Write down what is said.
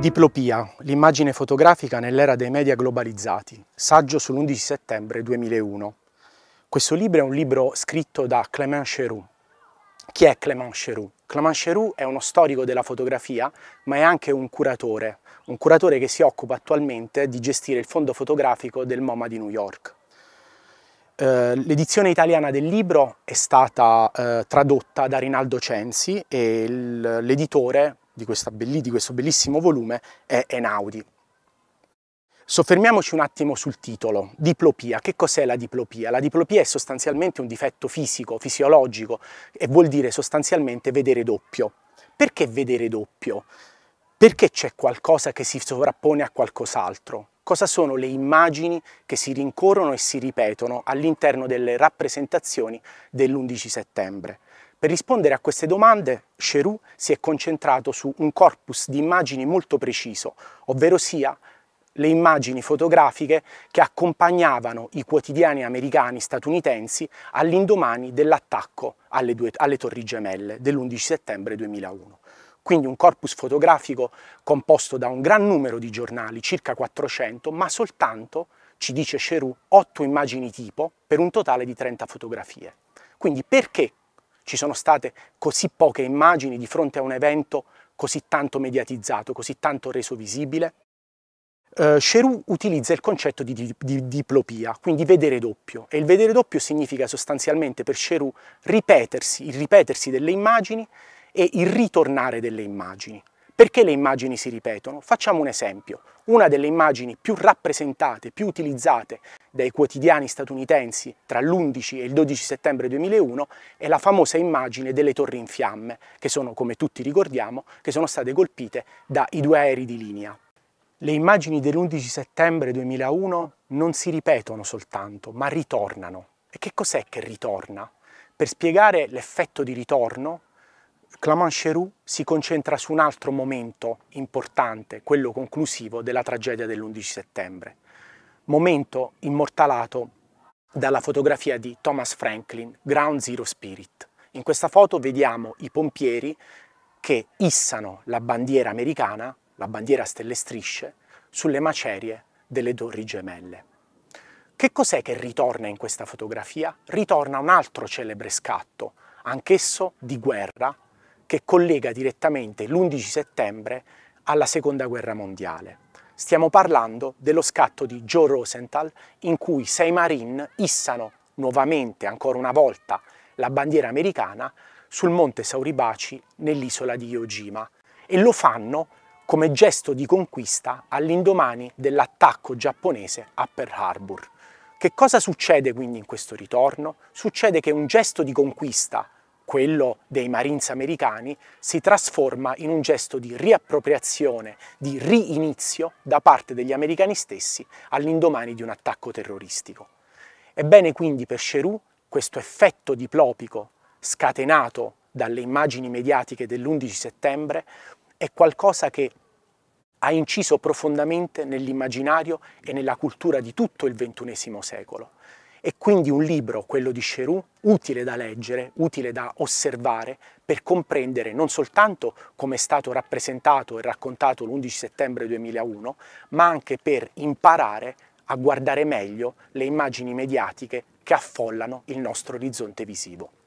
Diplopia, l'immagine fotografica nell'era dei media globalizzati, saggio sull'11 settembre 2001. Questo libro è un libro scritto da Clément Cheroux. Chi è Clément Cheroux? Clément Cheroux è uno storico della fotografia, ma è anche un curatore, un curatore che si occupa attualmente di gestire il fondo fotografico del MoMA di New York. Eh, l'edizione italiana del libro è stata eh, tradotta da Rinaldo Censi e l'editore di, belli, di questo bellissimo volume è Enaudi. Soffermiamoci un attimo sul titolo, diplopia. Che cos'è la diplopia? La diplopia è sostanzialmente un difetto fisico, fisiologico e vuol dire sostanzialmente vedere doppio. Perché vedere doppio? Perché c'è qualcosa che si sovrappone a qualcos'altro? Cosa sono le immagini che si rincorrono e si ripetono all'interno delle rappresentazioni dell'11 settembre? Per rispondere a queste domande, Cherou si è concentrato su un corpus di immagini molto preciso, ovvero sia le immagini fotografiche che accompagnavano i quotidiani americani statunitensi all'indomani dell'attacco alle, due, alle Torri Gemelle dell'11 settembre 2001. Quindi un corpus fotografico composto da un gran numero di giornali, circa 400, ma soltanto, ci dice Cherou, 8 immagini tipo per un totale di 30 fotografie. Quindi perché ci sono state così poche immagini di fronte a un evento così tanto mediatizzato, così tanto reso visibile? Uh, Cherou utilizza il concetto di, di, di, diplopia, quindi vedere doppio, e il vedere doppio significa sostanzialmente per Cherou ripetersi, il ripetersi delle immagini e il ritornare delle immagini. Perché le immagini si ripetono? Facciamo un esempio. Una delle immagini più rappresentate, più utilizzate dai quotidiani statunitensi tra l'11 e il 12 settembre 2001 è la famosa immagine delle torri in fiamme, che sono, come tutti ricordiamo, che sono state colpite dai due aerei di linea. Le immagini dell'11 settembre 2001 non si ripetono soltanto, ma ritornano. E che cos'è che ritorna? Per spiegare l'effetto di ritorno Clément Cheroux si concentra su un altro momento importante, quello conclusivo della tragedia dell'11 settembre, momento immortalato dalla fotografia di Thomas Franklin, Ground Zero Spirit. In questa foto vediamo i pompieri che issano la bandiera americana, la bandiera a stelle strisce, sulle macerie delle torri gemelle. Che cos'è che ritorna in questa fotografia? Ritorna un altro celebre scatto, anch'esso di guerra, che collega direttamente l'11 settembre alla Seconda Guerra Mondiale. Stiamo parlando dello scatto di Joe Rosenthal in cui sei Marine issano nuovamente, ancora una volta, la bandiera americana sul monte Sauribaci nell'isola di Yojima e lo fanno come gesto di conquista all'indomani dell'attacco giapponese a Pearl Harbor. Che cosa succede quindi in questo ritorno? Succede che un gesto di conquista quello dei Marines americani, si trasforma in un gesto di riappropriazione, di riinizio da parte degli americani stessi all'indomani di un attacco terroristico. Ebbene quindi per Cherou questo effetto diplopico scatenato dalle immagini mediatiche dell'11 settembre è qualcosa che ha inciso profondamente nell'immaginario e nella cultura di tutto il XXI secolo è quindi un libro, quello di Cherou, utile da leggere, utile da osservare, per comprendere non soltanto come è stato rappresentato e raccontato l'11 settembre 2001, ma anche per imparare a guardare meglio le immagini mediatiche che affollano il nostro orizzonte visivo.